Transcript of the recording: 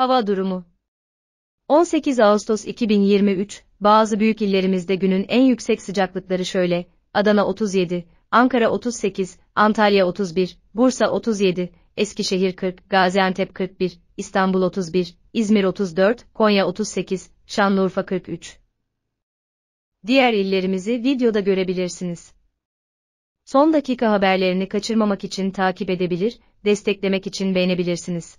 Hava durumu 18 Ağustos 2023, bazı büyük illerimizde günün en yüksek sıcaklıkları şöyle, Adana 37, Ankara 38, Antalya 31, Bursa 37, Eskişehir 40, Gaziantep 41, İstanbul 31, İzmir 34, Konya 38, Şanlıurfa 43. Diğer illerimizi videoda görebilirsiniz. Son dakika haberlerini kaçırmamak için takip edebilir, desteklemek için beğenebilirsiniz.